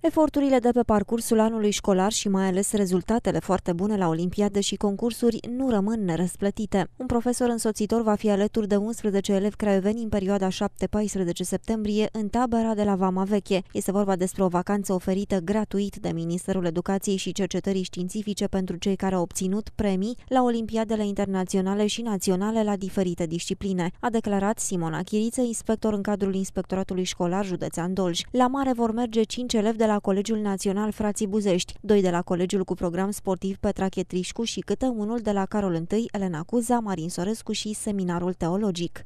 Eforturile de pe parcursul anului școlar și mai ales rezultatele foarte bune la olimpiade și concursuri nu rămân nerăsplătite. Un profesor însoțitor va fi alături de 11 elevi craioveni în perioada 7-14 septembrie în tabăra de la Vama Veche. Este vorba despre o vacanță oferită gratuit de Ministerul Educației și Cercetării Științifice pentru cei care au obținut premii la olimpiadele internaționale și naționale la diferite discipline, a declarat Simona Chiriță, inspector în cadrul Inspectoratului Școlar Județean Dolj. La mare vor merge 5 elevi de la Colegiul Național Frații Buzești, doi de la Colegiul cu Program Sportiv Petra Chetrișcu și câte unul de la Carol I, Elena Cuza, Marin Sorescu și Seminarul Teologic.